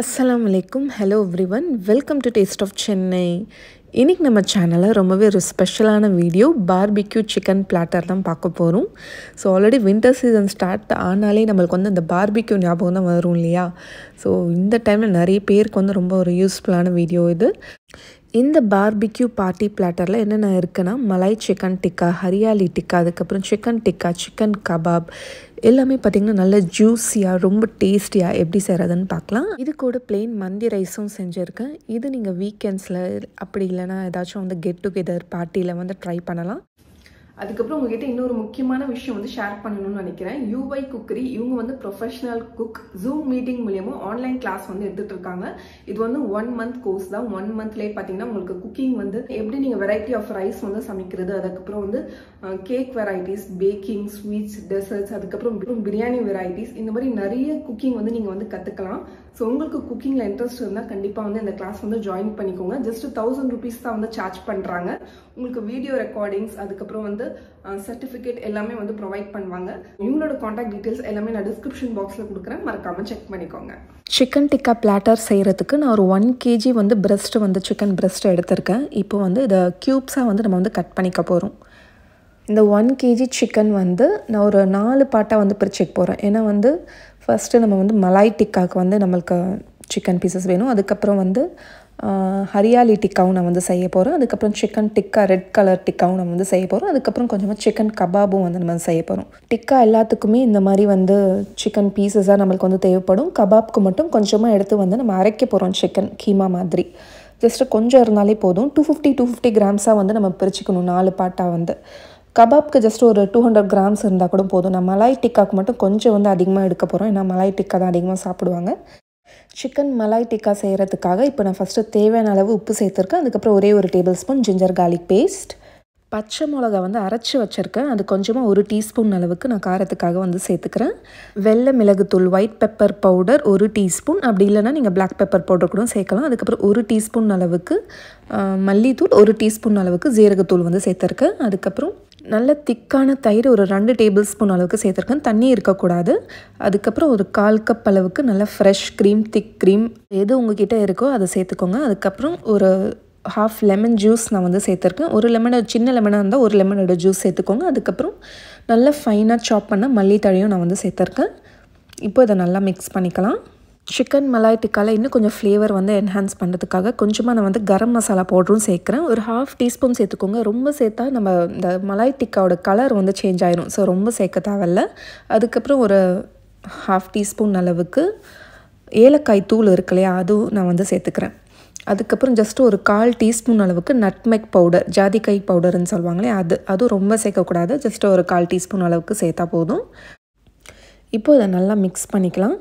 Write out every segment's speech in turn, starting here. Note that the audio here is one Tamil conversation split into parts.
அஸ்லாம் வலைக்கும் hello everyone welcome to taste of Chennai இன்றைக்கி நம்ம சேனலில் ரொம்பவே ஒரு ஸ்பெஷலான வீடியோ பார்பிக்யூ சிக்கன் பிளாட்டர் தான் பார்க்க போகிறோம் so already winter season start ஆனாலே நம்மளுக்கு வந்து அந்த பார்பிக்யூ ஞாபகம் தான் வரும் இல்லையா ஸோ இந்த டைமில் நிறைய பேருக்கு வந்து ரொம்ப ஒரு யூஸ்ஃபுல்லான வீடியோ இது இந்த பார்பிக்யூ பார்ட்டி பிளாட்டரில் என்னென்ன இருக்குன்னா மலாய் சிக்கன் டிக்கா ஹரியாலி டிக்கா அதுக்கப்புறம் சிக்கன் டிக்கா சிக்கன் கபாப் எல்லாமே பார்த்தீங்கன்னா நல்ல ஜூஸியாக ரொம்ப டேஸ்டியாக எப்படி செய்கிறதுன்னு பார்க்கலாம் இது கூட பிளெயின் மந்தி ரைஸும் செஞ்சுருக்கேன் இது நீங்கள் வீக்கெண்ட்ஸில் அப்படி இல்லைனா ஏதாச்சும் வந்து கெட் டுகெதர் பார்ட்டியில் வந்து ட்ரை பண்ணலாம் அதுக்கப்புறம் உங்ககிட்ட இன்னொரு முக்கியமான விஷயம் வந்து ஷேர் பண்ணணும்னு நினைக்கிறேன் யூவை குக்கரி இவங்க வந்து ப்ரொஃபஷனல் குக் ஜூம் மீட்டிங் மூலியமும் ஆன்லைன் கிளாஸ் வந்து எடுத்துட்டு இருக்காங்க இது வந்து ஒன் மந்த் கோர்ஸ் தான் ஒன் மந்த்லேயே பார்த்தீங்கன்னா உங்களுக்கு குக்கிங் வந்து எப்படி நீங்கள் வெரைட்டி ஆஃப் ரைஸ் வந்து சமைக்கிறது அதுக்கப்புறம் வந்து cake varieties baking sweets desserts அதுக்கப்புறம் பிரியாணி வெரைட்டிஸ் இந்த மாதிரி நிறைய குக்கிங் வந்து நீங்கள் வந்து கற்றுக்கலாம் ஸோ உங்களுக்கு குக்கிங்கில் இன்ட்ரெஸ்ட் இருந்தால் கண்டிப்பாக வந்து இந்த கிளாஸ் வந்து ஜாயின் பண்ணிக்கோங்க ஜஸ்ட் தௌசண்ட் ருபீஸ் தான் வந்து சார்ஜ் பண்ணுறாங்க உங்களுக்கு வீடியோ ரெக்கார்டிங்ஸ் அதுக்கப்புறம் வந்து சர்டிஃபிகேட் எல்லாமே வந்து ப்ரொவைட் பண்ணுவாங்க இவங்களோட காண்டாக்ட் டீட்டெயில்ஸ் எல்லாமே நான் டிஸ்கிரிப்ஷன் பாக்ஸில் கொடுக்குறேன் மறக்காமல் செக் பண்ணிக்கோங்க சிக்கன் டிக்கா பிளாட்டர் செய்கிறதுக்கு நான் ஒரு ஒன் கேஜி வந்து பிரெஸ்ட் வந்து சிக்கன் பிரெஸ்ட் எடுத்திருக்கேன் இப்போ வந்து இதை க்யூப்ஸாக வந்து நம்ம வந்து கட் பண்ணிக்க போகிறோம் இந்த ஒன் கேஜி சிக்கன் வந்து நான் ஒரு நாலு பாட்டாக வந்து பிரிச்சுக்க போகிறேன் ஏன்னா வந்து ஃபஸ்ட்டு நம்ம வந்து மலாய் டிக்காவுக்கு வந்து நம்மளுக்கு சிக்கன் பீசஸ் வேணும் அதுக்கப்புறம் வந்து ஹரியாலி டிக்காவும் நான் வந்து செய்ய போகிறோம் அதுக்கப்புறம் சிக்கன் டிக்கா ரெட் கலர் டிக்காவும் நம்ம வந்து செய்ய போகிறோம் அதுக்கப்புறம் கொஞ்சமாக சிக்கன் கபாபும் வந்து நம்ம செய்ய போகிறோம் டிக்கா எல்லாத்துக்குமே இந்த மாதிரி வந்து சிக்கன் பீசஸாக நம்மளுக்கு வந்து தேவைப்படும் கபாப்க்கு மட்டும் கொஞ்சமாக எடுத்து வந்து நம்ம அரைக்க போகிறோம் சிக்கன் கீமா மாதிரி ஜஸ்ட்டு கொஞ்சம் இருந்தாலே போதும் டூ ஃபிஃப்டி டூ ஃபிஃப்டி கிராம்ஸாக வந்து நம்ம பிரிச்சுக்கணும் நாலு பாட்டாக வந்து கபாப்க்கு ஜஸ்ட் ஒரு டூ ஹண்ட்ரட் கிராம்ஸ் இருந்தால் கூட போதும் நான் மலாய் டிக்காவுக்கு மட்டும் கொஞ்சம் வந்து அதிகமாக எடுக்க போகிறோம் ஏன்னா மலாய் டிக்கா தான் அதிகமாக சாப்பிடுவாங்க சிக்கன் மலாய் டிக்கா செய்கிறதுக்காக இப்போ நான் ஃபஸ்ட்டு தேவையான அளவு உப்பு சேர்த்துருக்கேன் அதுக்கப்புறம் ஒரே ஒரு table spoon ginger garlic paste பச்சை மிளகா வந்து அரைச்சி வச்சுருக்கேன் அது கொஞ்சமாக ஒரு டீஸ்பூன் அளவுக்கு நான் காரத்துக்காக வந்து சேர்த்துக்கிறேன் வெள்ளை மிளகுத்தூள் ஒயிட் பெப்பர் பவுடர் ஒரு டீஸ்பூன் அப்படி இல்லைனா நீங்கள் பிளாக் பெப்பர் பவுடர் கூட சேர்க்கலாம் அதுக்கப்புறம் ஒரு டீஸ்பூன் அளவுக்கு மல்லித்தூள் ஒரு டீஸ்பூன் அளவுக்கு ஜீரகத்தூள் வந்து சேர்த்துருக்கேன் அதுக்கப்புறம் நல்ல திக்கான தயிர் ஒரு ரெண்டு டேபிள் ஸ்பூன் அளவுக்கு சேர்த்துருக்கேன் தண்ணி இருக்கக்கூடாது அதுக்கப்புறம் ஒரு கால் கப் அளவுக்கு நல்லா ஃப்ரெஷ் க்ரீம் திக் க்ரீம் எது உங்ககிட்ட இருக்கோ அதை சேர்த்துக்கோங்க அதுக்கப்புறம் ஒரு ஹாஃப் லெமன் ஜூஸ் நான் வந்து சேர்த்துருக்கேன் ஒரு லெமனோட சின்ன லெமனாக இருந்தால் ஒரு லெமனோட ஜூஸ் சேர்த்துக்கோங்க அதுக்கப்புறம் நல்லா ஃபைனாக சாப் பண்ண மல்லித்தழையும் நான் வந்து சேர்த்துருக்கேன் இப்போ இதை நல்லா மிக்ஸ் பண்ணிக்கலாம் சிக்கன் மலாய் டிக்காவில் இன்னும் கொஞ்சம் ஃப்ளேவர் வந்து என்ஹான்ஸ் பண்ணுறதுக்காக கொஞ்சமாக நான் வந்து கரம் மசாலா பவுடரும் சேர்க்குறேன் ஒரு ஹாஃப் டீஸ்பூன் சேர்த்துக்கோங்க ரொம்ப சேர்த்தா நம்ம இந்த மலாய் டிக்காவோட கலர் வந்து சேஞ்ச் ஆயிரும் ஸோ ரொம்ப சேர்க்க தேவையில்ல அதுக்கப்புறம் ஒரு ஹாஃப் டீஸ்பூன் அளவுக்கு ஏலக்காய் தூள் இருக்கு இல்லையா அதுவும் நான் வந்து சேர்த்துக்கிறேன் அதுக்கப்புறம் ஜஸ்ட் ஒரு கால் டீஸ்பூன் அளவுக்கு நட்மெக் பவுடர் ஜாதிக்காய் பவுடர்னு சொல்லுவாங்களே அது அதுவும் ரொம்ப சேர்க்கக்கூடாது ஜஸ்ட் ஒரு கால் டீஸ்பூன் அளவுக்கு சேர்த்தா போதும் இப்போ இதை நல்லா மிக்ஸ் பண்ணிக்கலாம்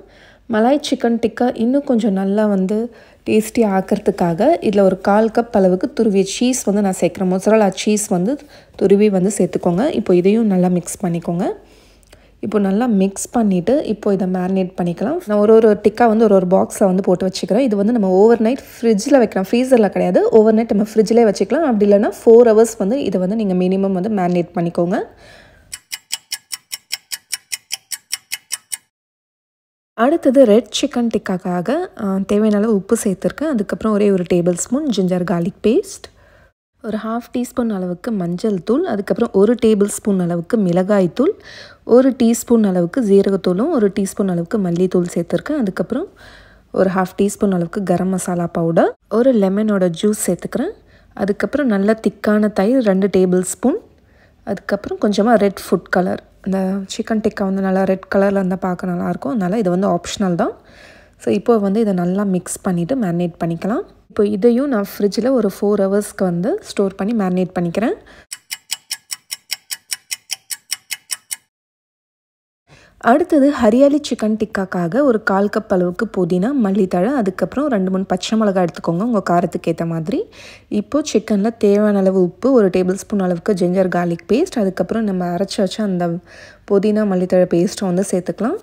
மலாய் சிக்கன் டிக்கா இன்னும் கொஞ்சம் நல்லா வந்து டேஸ்டியாக ஆக்கிறதுக்காக இதில் ஒரு கால் கப் அளவுக்கு துருவிய சீஸ் வந்து நான் சேர்க்குறேன் மொசரலா சீஸ் வந்து துருவி வந்து சேர்த்துக்கோங்க இப்போ இதையும் நல்லா மிக்ஸ் பண்ணிக்கோங்க இப்போ நல்லா மிக்ஸ் பண்ணிவிட்டு இப்போ இதை மேரினேட் பண்ணிக்கலாம் நான் ஒரு ஒரு டிக்கா வந்து ஒரு ஒரு பாக்ஸில் வந்து போட்டு வச்சுக்கிறேன் இது வந்து நம்ம ஓவர் நைட் ஃப்ரிட்ஜில் வைக்கலாம் ஃப்ரீசரில் கிடையாது ஓவர் நைட் நம்ம ஃப்ரிட்ஜில் வச்சுக்கலாம் அப்படி இல்லைனா ஃபோர் ஹவர்ஸ் வந்து இதை வந்து நீங்கள் மினிமம் வந்து மேரினேட் பண்ணிக்கோங்க அடுத்தது ரெட் சிக்கன் டிக்காக்காக தேவையான அளவு உப்பு சேர்த்துருக்கேன் அதுக்கப்புறம் ஒரே ஒரு table spoon ginger garlic paste ஒரு ஹாஃப் டீஸ்பூன் அளவுக்கு மஞ்சள் தூள் அதுக்கப்புறம் ஒரு டேபிள் ஸ்பூன் அளவுக்கு மிளகாய் தூள் ஒரு டீஸ்பூன் அளவுக்கு ஜீரகத்தூளும் ஒரு டீஸ்பூன் அளவுக்கு மல்லித்தூள் சேர்த்துருக்கேன் அதுக்கப்புறம் ஒரு ஹாஃப் டீஸ்பூன் அளவுக்கு கரம் மசாலா பவுடர் ஒரு லெமனோட ஜூஸ் சேர்த்துக்கிறேன் அதுக்கப்புறம் நல்லா திக்கான தயிர் ரெண்டு டேபிள் ஸ்பூன் அதுக்கப்புறம் கொஞ்சமாக ரெட் ஃபுட் கலர் அந்த சிக்கன் டிக்கா வந்து நல்லா ரெட் கலரில் இருந்தால் பார்க்க நல்லாயிருக்கும் அதனால் இது வந்து ஆப்ஷனல் தான் ஸோ இப்போ வந்து இதை நல்லா மிக்ஸ் பண்ணிவிட்டு மேரினேட் பண்ணிக்கலாம் இப்போ இதையும் நான் ஃப்ரிட்ஜில் ஒரு ஃபோர் ஹவர்ஸ்க்கு வந்து ஸ்டோர் பண்ணி மேரினேட் பண்ணிக்கிறேன் அடுத்தது ஹரியாலி சிக்கன் டிக்காக்காக ஒரு கால் கப் அளவுக்கு புதினா மல்லித்தழை அதுக்கப்புறம் ரெண்டு மூணு பச்சை மிளகாய் எடுத்துக்கோங்க உங்கள் காரத்துக்கு ஏற்ற மாதிரி இப்போது சிக்கனில் தேவையான அளவு உப்பு ஒரு டேபிள் ஸ்பூன் அளவுக்கு ஜிஞ்சர் கார்லிக் பேஸ்ட் அதுக்கப்புறம் நம்ம அரைச்சி வச்ச அந்த புதினா மல்லித்தழை பேஸ்ட்டை வந்து சேர்த்துக்கலாம்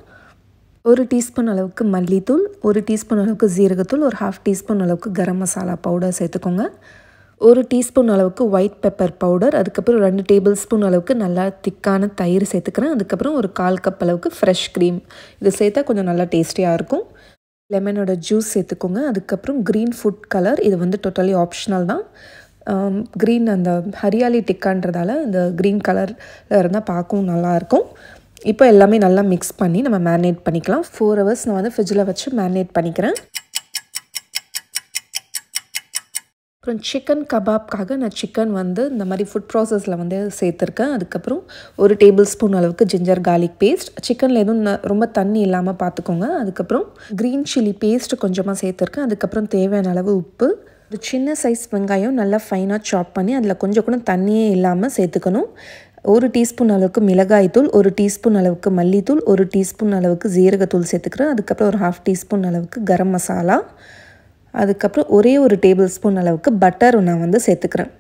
ஒரு டீஸ்பூன் அளவுக்கு மல்லித்தூள் ஒரு டீஸ்பூன் அளவுக்கு ஜீரகத்தூள் ஒரு ஹாஃப் டீஸ்பூன் அளவுக்கு கரம் மசாலா பவுடர் சேர்த்துக்கோங்க ஒரு டீஸ்பூன் அளவுக்கு ஒயிட் பெப்பர் பவுடர் அதுக்கப்புறம் ரெண்டு டேபிள் ஸ்பூன் அளவுக்கு நல்லா திக்கான தயிர் சேர்த்துக்கிறேன் அதுக்கப்புறம் ஒரு கால் கப் அளவுக்கு ஃப்ரெஷ் க்ரீம் இது சேர்த்தா கொஞ்சம் நல்லா டேஸ்டியாக இருக்கும் லெமனோட ஜூஸ் சேர்த்துக்கோங்க அதுக்கப்புறம் க்ரீன் ஃபுட் கலர் இது வந்து டோட்டலி ஆப்ஷனல் தான் க்ரீன் அந்த ஹரியாலி டிக்கான்றதால இந்த க்ரீன் கலரில் இருந்தால் பார்க்கவும் நல்லாயிருக்கும் இப்போ எல்லாமே நல்லா மிக்ஸ் பண்ணி நம்ம மேரினேட் பண்ணிக்கலாம் ஃபோர் ஹவர்ஸ் நான் வந்து ஃப்ரிட்ஜில் வச்சு மேரினேட் பண்ணிக்கிறேன் அப்புறம் சிக்கன் கபாப்காக நான் சிக்கன் வந்து இந்த மாதிரி ஃபுட் ப்ராசஸில் வந்து சேர்த்துருக்கேன் அதுக்கப்புறம் ஒரு டேபிள் ஸ்பூன் அளவுக்கு ஜிஞ்சர் கார்லிக் பேஸ்ட் சிக்கனில் எதுவும் ரொம்ப தண்ணி இல்லாமல் பார்த்துக்கோங்க அதுக்கப்புறம் க்ரீன் சில்லி பேஸ்ட் கொஞ்சமாக சேர்த்துருக்கேன் அதுக்கப்புறம் தேவையான அளவு உப்பு ஒரு சின்ன சைஸ் வெங்காயம் நல்லா ஃபைனாக சாப் பண்ணி அதில் கொஞ்சம் கூட தண்ணியே இல்லாமல் சேர்த்துக்கணும் ஒரு டீஸ்பூன் அளவுக்கு மிளகாய் தூள் ஒரு டீஸ்பூன் அளவுக்கு மல்லித்தூள் ஒரு டீஸ்பூன் அளவுக்கு ஜீரகத்தூள் சேர்த்துக்கிறேன் அதுக்கப்புறம் ஒரு ஹாஃப் டீஸ்பூன் அளவுக்கு கரம் மசாலா அதுக்கப்புறம் ஒரே ஒரு டேபிள் ஸ்பூன் அளவுக்கு பட்டர் நான் வந்து சேர்த்துக்கிறேன்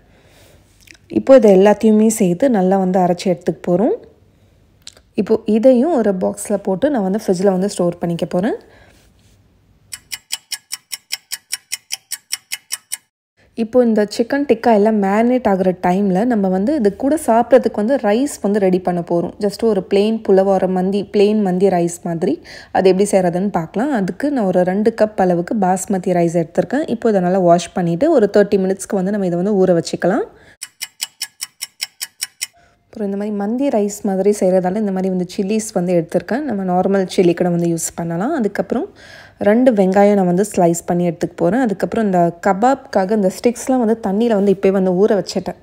இப்போது இதை எல்லாத்தையுமே சேர்த்து நல்லா வந்து அரைச்சி எடுத்துக்க போகிறோம் இப்போது இதையும் ஒரு பாக்ஸில் போட்டு நான் வந்து ஃப்ரிட்ஜில் வந்து ஸ்டோர் பண்ணிக்க போகிறேன் இப்போது இந்த சிக்கன் டிக்கா எல்லாம் மேரினேட் ஆகிற டைமில் நம்ம வந்து இது கூட சாப்பிட்றதுக்கு வந்து ரைஸ் வந்து ரெடி பண்ண போகிறோம் ஜஸ்ட்டு ஒரு பிளெயின் புலவார மந்தி பிளெயின் மந்தி ரைஸ் மாதிரி அது எப்படி செய்கிறதுன்னு பார்க்கலாம் அதுக்கு நான் ஒரு ரெண்டு கப் அளவுக்கு பாஸ்மதி ரைஸ் எடுத்திருக்கேன் இப்போ இதை நல்லா வாஷ் பண்ணிவிட்டு ஒரு தேர்ட்டி மினிட்ஸ்க்கு வந்து நம்ம இதை வந்து ஊற வச்சுக்கலாம் அப்புறம் இந்த மாதிரி மந்தி ரைஸ் மாதிரி செய்கிறதால இந்த மாதிரி வந்து சில்லிஸ் வந்து எடுத்திருக்கேன் நம்ம நார்மல் சில்லி கூட வந்து யூஸ் பண்ணலாம் அதுக்கப்புறம் ரெண்டு வெங்காயம் நான் வந்து ஸ்லைஸ் பண்ணி எடுத்துக்க போகிறேன் அதுக்கப்புறம் இந்த கபாப்க்காக இந்த ஸ்டிக்ஸ்லாம் வந்து தண்ணியில் வந்து இப்போ வந்து ஊற வச்சிட்டேன்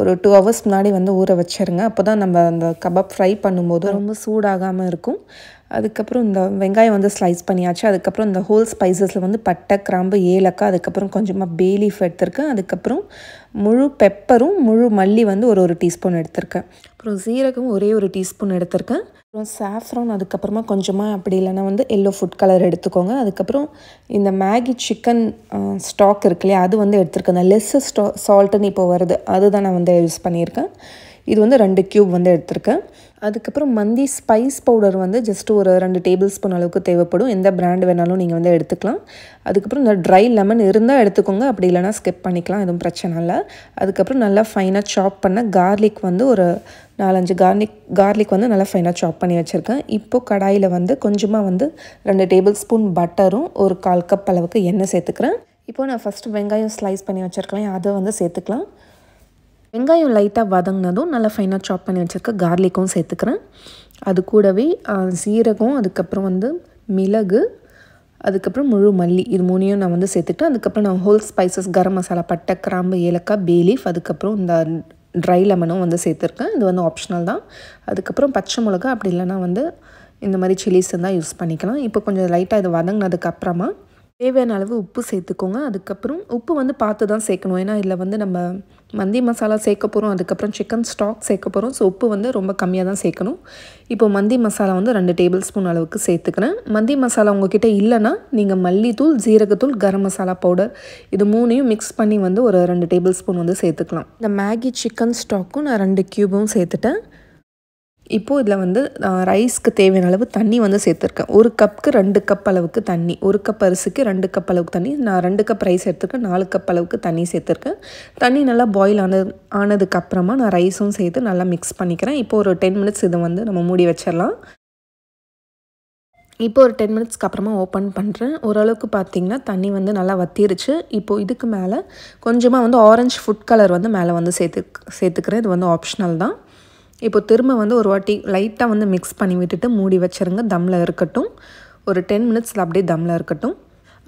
ஒரு டூ ஹவர்ஸ் முன்னாடி வந்து ஊற வச்சிருங்க அப்போ தான் நம்ம அந்த கபாப் ஃப்ரை பண்ணும்போது ரொம்ப சூடாகாமல் இருக்கும் அதுக்கப்புறம் இந்த வெங்காயம் வந்து ஸ்லைஸ் பண்ணியாச்சு அதுக்கப்புறம் இந்த ஹோல் ஸ்பைசஸில் வந்து பட்டை கிராம்பு ஏலக்காய் அதுக்கப்புறம் கொஞ்சமாக பேலீஃப் எடுத்திருக்கேன் அதுக்கப்புறம் முழு பெப்பரும் முழு மல்லி வந்து ஒரு ஒரு டீஸ்பூன் எடுத்திருக்கேன் அப்புறம் சீரகம் ஒரே ஒரு டீஸ்பூன் எடுத்திருக்கேன் அப்புறம் சாஃப்ரான் அதுக்கப்புறமா கொஞ்சமாக அப்படி இல்லைனா வந்து எல்லோ ஃபுட் கலர் எடுத்துக்கோங்க அதுக்கப்புறம் இந்த மேகி சிக்கன் ஸ்டாக் இருக்கு இல்லையா அது வந்து எடுத்துருக்கேன் லெஸ்ஸு ஸ்டா சால்ட்டுன்னு இப்போ வருது அதுதான் நான் வந்து யூஸ் பண்ணியிருக்கேன் இது வந்து ரெண்டு க்யூப் வந்து எடுத்திருக்கேன் அதுக்கப்புறம் மந்தி ஸ்பைஸ் பவுடர் வந்து ஜஸ்ட் ஒரு ரெண்டு டேபிள் ஸ்பூன் அளவுக்கு தேவைப்படும் எந்த பிராண்ட் வேணாலும் நீங்கள் வந்து எடுத்துக்கலாம் அதுக்கப்புறம் இந்த ட்ரை லெமன் இருந்தால் எடுத்துக்கோங்க அப்படி இல்லைனா ஸ்கிப் பண்ணிக்கலாம் எதுவும் பிரச்சனை இல்லை அதுக்கப்புறம் நல்லா ஃபைனாக சாப் பண்ண கார்லிக் வந்து ஒரு நாலஞ்சு கார்லிக் கார்லிக் வந்து நல்லா ஃபைனாக சாப் பண்ணி வச்சுருக்கேன் இப்போது கடாயில் வந்து கொஞ்சமாக வந்து ரெண்டு டேபிள் ஸ்பூன் பட்டரும் ஒரு கால் கப் அளவுக்கு எண்ணெய் சேர்த்துக்கிறேன் இப்போது நான் ஃபஸ்ட்டு வெங்காயம் ஸ்லைஸ் பண்ணி வச்சுருக்கேன் அதை வந்து சேர்த்துக்கலாம் வெங்காயம் லைட்டாக வதங்கினதும் நல்லா ஃபைனாக சாப் பண்ணி வச்சுருக்க கார்லிக்கும் சேர்த்துக்கிறேன் அது கூடவே சீரகம் அதுக்கப்புறம் வந்து மிளகு அதுக்கப்புறம் முழு மல்லி இது மூணையும் நான் வந்து சேர்த்துட்டேன் அதுக்கப்புறம் நான் ஹோல் ஸ்பைசஸ் கரம் மசாலா பட்டை கிராம்பு ஏலக்காய் பேலீஃப் அதுக்கப்புறம் இந்த ட்ரை லெமனும் வந்து சேர்த்துருக்கேன் இது வந்து ஆப்ஷனல் தான் அதுக்கப்புறம் பச்சை மிளகா அப்படி இல்லைனா வந்து இந்த மாதிரி சில்லிஸ் தான் யூஸ் பண்ணிக்கலாம் இப்போ கொஞ்சம் லைட்டாக இது வதங்கினதுக்கப்புறமா தேவையான அளவு உப்பு சேர்த்துக்கோங்க அதுக்கப்புறம் உப்பு வந்து பார்த்து தான் சேர்க்கணும் ஏன்னா இதில் வந்து நம்ம மந்தி மசாலா சேர்க்க போகிறோம் அதுக்கப்புறம் சிக்கன் ஸ்டாக் சேர்க்க போகிறோம் ஸோ உப்பு வந்து ரொம்ப கம்மியாக தான் சேர்க்கணும் இப்போ மந்தி மசாலா வந்து ரெண்டு டேபிள் ஸ்பூன் அளவுக்கு சேர்த்துக்கிறேன் மந்தி மசாலா உங்ககிட்ட இல்லைன்னா நீங்கள் மல்லித்தூள் ஜீரகத்தூள் கரம் மசாலா பவுடர் இது மூணையும் மிக்ஸ் பண்ணி வந்து ஒரு ரெண்டு டேபிள் ஸ்பூன் வந்து சேர்த்துக்கலாம் இந்த மேகி சிக்கன் ஸ்டாக்கும் நான் ரெண்டு க்யூபும் சேர்த்துட்டேன் இப்போது இதில் வந்து ரைஸ்க்கு தேவையான அளவு தண்ணி வந்து சேர்த்துருக்கேன் ஒரு கப்புக்கு ரெண்டு கப் அளவுக்கு தண்ணி ஒரு கப் அரிசிக்கு ரெண்டு கப் அளவுக்கு தண்ணி நான் ரெண்டு கப் ரைஸ் எடுத்துருக்கேன் நாலு கப் அளவுக்கு தண்ணி சேர்த்துருக்கேன் தண்ணி நல்லா பாயில் ஆனது ஆனதுக்கப்புறமா நான் ரைஸும் சேர்த்து நல்லா மிக்ஸ் பண்ணிக்கிறேன் இப்போ ஒரு டென் மினிட்ஸ் இதை வந்து நம்ம மூடி வச்சிடலாம் இப்போ ஒரு டென் மினிட்ஸ்க்கு அப்புறமா ஓப்பன் பண்ணுறேன் ஓரளவுக்கு பார்த்திங்கன்னா தண்ணி வந்து நல்லா வத்திருச்சு இப்போது இதுக்கு மேலே கொஞ்சமாக வந்து ஆரஞ்சு ஃபுட் கலர் வந்து மேலே வந்து சேர்த்து சேர்த்துக்கிறேன் இது வந்து ஆப்ஷனல் தான் இப்போ திரும்ப வந்து ஒரு வாட்டி லைட்டாக வந்து மிக்ஸ் பண்ணி விட்டுட்டு மூடி வச்சுருங்க தம்மில் இருக்கட்டும் ஒரு டென் மினிட்ஸில் அப்படியே தம்மில் இருக்கட்டும்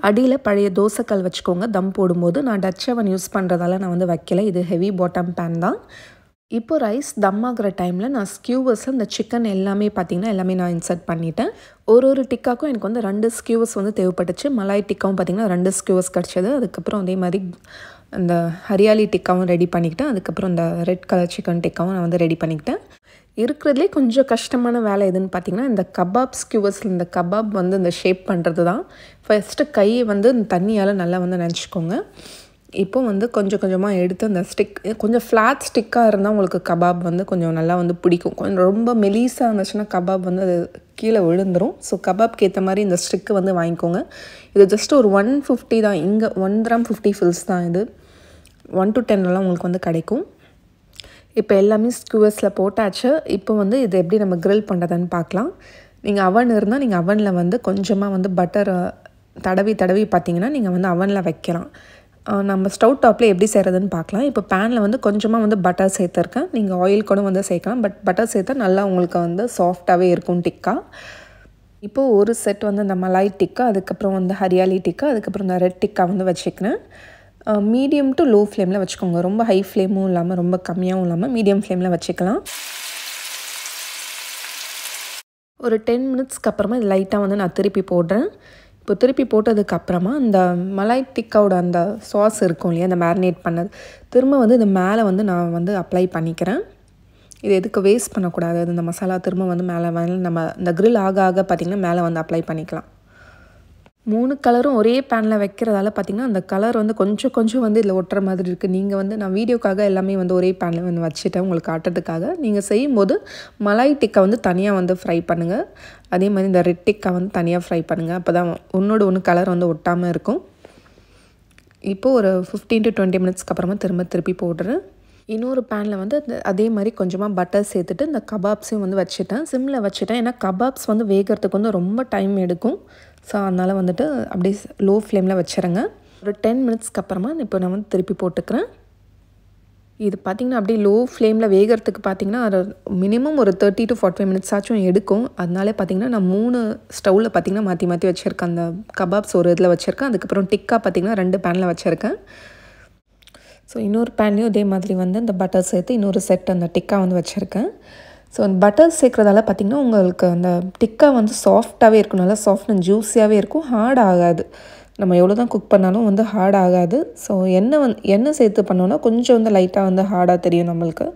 அடியில் பழைய தோசைக்கல் வச்சுக்கோங்க தம் போடும்போது நான் டச் அவன் யூஸ் பண்ணுறதால நான் வந்து வைக்கல இது ஹெவி பாட்டம் பேன் தான் இப்போ ரைஸ் தம் ஆகிற டைமில் நான் ஸ்கியூவர்ஸ் இந்த சிக்கன் எல்லாமே பார்த்திங்கன்னா எல்லாமே நான் இன்சர்ட் பண்ணிட்டேன் ஒரு ஒரு டிக்காக்கும் எனக்கு வந்து ரெண்டு ஸ்கியூவர்ஸ் வந்து தேவைப்பட்டுச்சு மலாய் டிக்காவும் பார்த்திங்கன்னா ரெண்டு ஸ்கியூவர்ஸ் கிடச்சிது அதுக்கப்புறம் அதே மாதிரி அந்த ஹரியாலி டிக்காவும் ரெடி பண்ணிக்கிட்டேன் அதுக்கப்புறம் இந்த ரெட் கலர் சிக்கன் டிக்காவும் நான் வந்து ரெடி பண்ணிக்கிட்டேன் இருக்கிறதுலே கொஞ்சம் கஷ்டமான வேலை எதுன்னு பார்த்தீங்கன்னா இந்த கபாப் ஸ்கியூவர்ஸில் இந்த கபாப் வந்து இந்த ஷேப் பண்ணுறது தான் ஃபஸ்ட்டு கையை வந்து இந்த தண்ணியால் நல்லா வந்து நினச்சிக்கோங்க இப்போ வந்து கொஞ்சம் கொஞ்சமாக எடுத்து அந்த ஸ்டிக் கொஞ்சம் ஃப்ளாட் ஸ்டிக்காக இருந்தால் உங்களுக்கு கபாப் வந்து கொஞ்சம் நல்லா வந்து பிடிக்கும் கொஞ்சம் ரொம்ப மெலீஸாக இருந்துச்சுன்னா கபாப் வந்து அது கீழே விழுந்துடும் ஸோ கபாப்க்கு ஏற்ற மாதிரி இந்த ஸ்டிக்கு வந்து வாங்கிக்கோங்க இது ஜஸ்ட் ஒரு ஒன் ஃபிஃப்டி தான் இங்கே ஒன் கிராம் ஃபிஃப்டி ஃபில்ஸ் தான் இது ஒன் டு டென்லாம் உங்களுக்கு வந்து கிடைக்கும் இப்போ எல்லாமே ஸ்கூவர்ஸில் போட்டாச்சு இப்போ வந்து இது எப்படி நம்ம க்ரில் பண்ணுறதுன்னு பார்க்கலாம் நீங்கள் அவன் இருந்தால் நீங்கள் அவனில் வந்து கொஞ்சமாக வந்து பட்டர் தடவி தடவி பார்த்தீங்கன்னா நீங்கள் வந்து அவனில் வைக்கலாம் நம்ம ஸ்டவ் டாப்பில் எப்படி செய்கிறதுன்னு பார்க்கலாம் இப்போ பேனில் வந்து கொஞ்சமாக வந்து பட்டர் சேர்த்துருக்கேன் நீங்கள் ஆயில் கூட வந்து சேர்க்கலாம் பட் பட்டர் சேர்த்தா நல்லா உங்களுக்கு வந்து சாஃப்டாகவே இருக்கும் டிக்கா இப்போது ஒரு செட் வந்து இந்த மலாய் டிக்கா அதுக்கப்புறம் வந்து ஹரியாலி டிக்கா அதுக்கப்புறம் இந்த ரெட் டிக்கா வந்து வச்சுக்கிறேன் மீடியம் டு லோ ஃப்ளேமில் வச்சுக்கோங்க ரொம்ப ஹை ஃப்ளேமும் இல்லாமல் ரொம்ப கம்மியாகவும் இல்லாமல் மீடியம் ஃப்ளேமில் வச்சுக்கலாம் ஒரு டென் மினிட்ஸ்க்கு அப்புறமா இது லைட்டாக வந்து நான் திருப்பி போடுறேன் இப்போ திருப்பி போட்டதுக்கப்புறமா அந்த மலாய் டிக்காவோட அந்த சாஸ் இருக்கும் இல்லையா அந்த மேரினேட் பண்ணது திரும்ப வந்து இந்த மேலே வந்து நான் வந்து அப்ளை பண்ணிக்கிறேன் இது எதுக்கு வேஸ்ட் பண்ணக்கூடாது இந்த மசாலா திரும்ப வந்து மேலே வந்து நம்ம இந்த க்ரில் ஆக ஆக பார்த்திங்கன்னா மேலே வந்து அப்ளை பண்ணிக்கலாம் மூணு கலரும் ஒரே பேனில் வைக்கிறதால பார்த்திங்கன்னா அந்த கலர் வந்து கொஞ்சம் கொஞ்சம் வந்து இதில் ஒட்டுற மாதிரி இருக்குது நீங்கள் வந்து நான் வீடியோக்காக எல்லாமே வந்து ஒரே பேனில் வந்து வச்சுட்டேன் உங்களுக்கு காட்டுறதுக்காக நீங்கள் செய்யும்போது மலாய் டிக்கா வந்து தனியாக வந்து ஃப்ரை பண்ணுங்கள் அதே மாதிரி இந்த ரெட் டிக்கா வந்து தனியாக ஃப்ரை பண்ணுங்கள் அப்போ தான் ஒன்றோட ஒன்று கலர் வந்து ஒட்டாமல் இருக்கும் இப்போது ஒரு ஃபிஃப்டீன் டு டுவெண்ட்டி மினிட்ஸ்க்கு அப்புறமா திரும்ப திருப்பி போடுறேன் இன்னொரு பேனில் வந்து அதே மாதிரி கொஞ்சமாக பட்டர் சேர்த்துட்டு இந்த கபாப்ஸையும் வந்து வச்சுட்டேன் சிம்மில் வச்சுட்டேன் ஏன்னா கபாப்ஸ் வந்து வேகிறதுக்கு வந்து ரொம்ப டைம் எடுக்கும் ஸோ அதனால் வந்துட்டு அப்படியே லோ ஃப்ளேமில் வச்சுருங்க ஒரு டென் மினிட்ஸ்க்கு அப்புறமா இப்போ நான் வந்து திருப்பி போட்டுக்கிறேன் இது பார்த்திங்கன்னா அப்படியே லோ ஃப்ளேமில் வேகிறதுக்கு பார்த்திங்கன்னா அது மினிமம் ஒரு thirty to forty five minutes ஆச்சும் எடுக்கும் அதனாலே பார்த்திங்கன்னா நான் மூணு ஸ்டவ்வில் பார்த்திங்கன்னா மாற்றி மாற்றி வச்சுருக்கேன் அந்த கபாப்ஸ் ஒரு இதில் வச்சுருக்கேன் அதுக்கப்புறம் டிக்கா பார்த்திங்கன்னா ரெண்டு பேனில் வச்சுருக்கேன் ஸோ இன்னொரு பேன்லேயும் இதே மாதிரி வந்து இந்த பட்டர் சேர்த்து இன்னொரு செட் அந்த டிக்கா வந்து வச்சுருக்கேன் ஸோ அந்த பட்டர் சேர்க்குறதால பார்த்திங்கன்னா உங்களுக்கு அந்த டிக்கா வந்து சாஃப்டாகவே இருக்கும் நல்லா சாஃப்ட் அண்ட் ஜூஸியாகவே இருக்கும் ஹார்ட் ஆகாது நம்ம எவ்வளோ தான் குக் பண்ணாலும் வந்து ஹார்ட் ஆகாது ஸோ எண்ணெய் வந்து எண்ணெய் சேர்த்து பண்ணோன்னா கொஞ்சம் வந்து லைட்டாக வந்து ஹார்டாக தெரியும் நம்மளுக்கு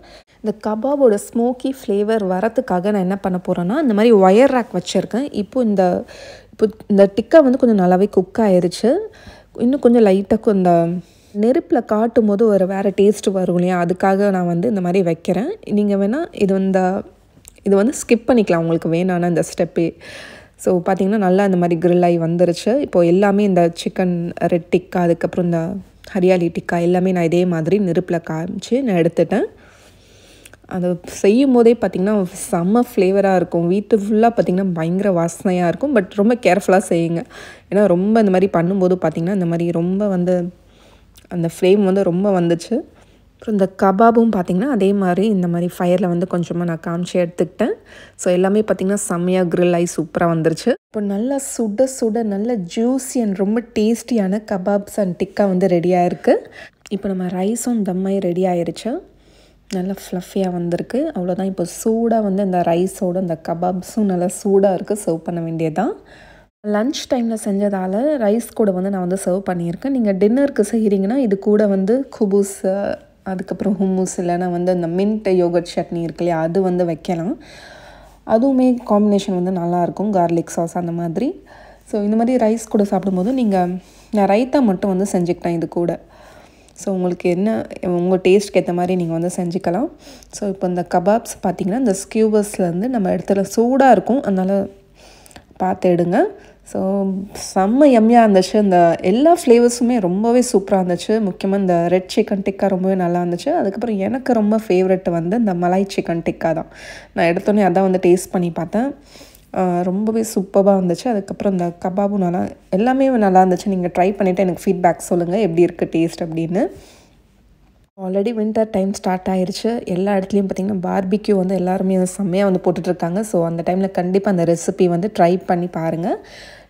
இந்த கபாபோட ஸ்மோக்கி ஃப்ளேவர் வரத்துக்காக நான் என்ன பண்ண போகிறேன்னா இந்த மாதிரி ஒயர் ரேக் வச்சுருக்கேன் இப்போது இந்த இப்போ இந்த டிக்கா வந்து கொஞ்சம் நல்லாவே குக் ஆயிடுச்சு இன்னும் கொஞ்சம் லைட்டாக இந்த நெருப்பில் காட்டும் போது ஒரு வேறு டேஸ்ட்டு வரும் இல்லையா அதுக்காக நான் வந்து இந்த மாதிரி வைக்கிறேன் நீங்கள் வேணால் இது இந்த இது வந்து ஸ்கிப் பண்ணிக்கலாம் உங்களுக்கு வேணான இந்த ஸ்டெப்பு ஸோ பார்த்திங்கன்னா நல்லா இந்த மாதிரி க்ரில் ஆகி வந்துருச்சு இப்போது எல்லாமே இந்த சிக்கன் ரெட் டிக்கா அதுக்கப்புறம் இந்த ஹரியாலி டிக்கா எல்லாமே நான் இதே மாதிரி நெருப்பில் காமிச்சு நான் எடுத்துட்டேன் அதை செய்யும் போதே பார்த்திங்கன்னா செம்ம ஃப்ளேவராக இருக்கும் வீட்டு ஃபுல்லாக பார்த்திங்கன்னா பயங்கர வாசனையாக இருக்கும் பட் ரொம்ப கேர்ஃபுல்லாக செய்யுங்க ஏன்னா ரொம்ப இந்த மாதிரி பண்ணும்போது பார்த்திங்கன்னா இந்த மாதிரி ரொம்ப வந்து அந்த ஃப்ளேம் வந்து ரொம்ப வந்துச்சு அப்புறம் இந்த கபாபும் பார்த்திங்கன்னா அதே மாதிரி இந்த மாதிரி ஃபயரில் வந்து கொஞ்சமாக நான் காமிச்சு எடுத்துக்கிட்டேன் ஸோ எல்லாமே பார்த்திங்கன்னா செம்மையாக க்ரில் ஆகி சூப்பராக வந்துருச்சு இப்போ நல்லா சுட சுட நல்ல ஜூஸி அண்ட் ரொம்ப டேஸ்டியான கபாப்ஸ் அண்ட் டிக்கா வந்து ரெடியாக இருக்குது இப்போ நம்ம ரைஸும் தம்மாய் ரெடி ஆயிருச்சு நல்லா ஃப்ளஃபியாக வந்திருக்கு அவ்வளோதான் இப்போ சூடாக வந்து அந்த ரைஸோடு அந்த கபாப்ஸும் நல்லா சூடாக இருக்குது சர்வ் பண்ண வேண்டியதான் லன்ச் டைமில் செஞ்சதால் ரைஸ் கூட வந்து நான் வந்து சர்வ் பண்ணியிருக்கேன் நீங்கள் டின்னருக்கு செய்கிறீங்கன்னா இது கூட வந்து குபூஸ் அதுக்கப்புறம் ஹுமூஸ் இல்லைனா வந்து அந்த மின்ட் யோகட் சட்னி இருக்கு இல்லையா அது வந்து வைக்கலாம் அதுவுமே காம்பினேஷன் வந்து நல்லாயிருக்கும் கார்லிக் சாஸ் அந்த மாதிரி ஸோ இந்த மாதிரி ரைஸ் கூட சாப்பிடும்போது நீங்கள் நான் ரைத்தா மட்டும் வந்து செஞ்சுக்கிட்டேன் இது கூட ஸோ உங்களுக்கு என்ன உங்கள் டேஸ்ட்க்கு ஏற்ற மாதிரி நீங்கள் வந்து செஞ்சுக்கலாம் ஸோ இப்போ இந்த கபாப்ஸ் பார்த்திங்கன்னா இந்த வந்து நம்ம இடத்துல சூடாக இருக்கும் அதனால் பார்த்து எடுங்க ஸோ செம்ம எம்மியாக இருந்துச்சு இந்த எல்லா ஃப்ளேவர்ஸுமே ரொம்பவே சூப்பராக இருந்துச்சு முக்கியமாக இந்த ரெட் சிக்கன் டிக்கா ரொம்பவே நல்லா இருந்துச்சு அதுக்கப்புறம் எனக்கு ரொம்ப ஃபேவரெட் வந்து இந்த மலாய் சிக்கன் டிக்கா தான் நான் எடுத்தோன்னே அதான் வந்து டேஸ்ட் பண்ணி பார்த்தேன் ரொம்பவே சூப்பராக இருந்துச்சு அதுக்கப்புறம் இந்த கபாபும் நல்லா எல்லாமே நல்லா இருந்துச்சு நீங்கள் ட்ரை பண்ணிவிட்டு எனக்கு ஃபீட்பேக் சொல்லுங்கள் எப்படி இருக்குது டேஸ்ட் அப்படின்னு ஆல்ரெடி வின்டர் டைம் ஸ்டார்ட் ஆயிடுச்சு எல்லா இடத்துலையும் பார்த்திங்கன்னா பார்பிக்யூ வந்து எல்லாருமே வந்து செம்மையாக வந்து போட்டுட்ருக்காங்க ஸோ அந்த டைமில் கண்டிப்பாக அந்த ரெசிபி வந்து ட்ரை பண்ணி பாருங்கள்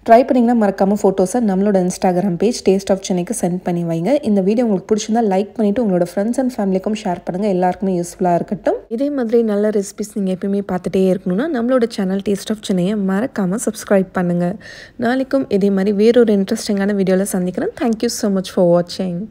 ட்ரை பண்ணிங்கன்னா மறக்காமல் ஃபோட்டோஸை நம்மளோட இன்ஸ்டாகிராம் பேஜ் டேஸ்ட் ஆஃப் சென்னைக்கு சென்ட் பண்ணி வைங்க இந்த வீடியோ உங்களுக்கு பிடிச்சிருந்தா லைக் பண்ணிவிட்டு உங்களோட ஃப்ரெண்ட்ஸ் அண்ட் ஃபேமிலிக்கும் ஷேர் பண்ணுங்கள் எல்லாருக்குமே யூஸ்ஃபுல்லாக இருக்கட்டும் இதே மாதிரி நல்ல ரெசிபிஸ் நீங்கள் எப்பயுமே பார்த்துட்டே இருக்கணும்னா நம்மளோட சேனல் டேஸ்ட் ஆஃப் சென்னையை மறக்காமல் சப்ஸ்கிரைப் பண்ணுங்கள் நாளைக்கும் இதே மாதிரி வேறொரு இன்ட்ரெஸ்டிங்கான வீடியோவில் சந்திக்கிறேன் தேங்க்யூ ஸோ மச் ஃபார் வாட்சிங்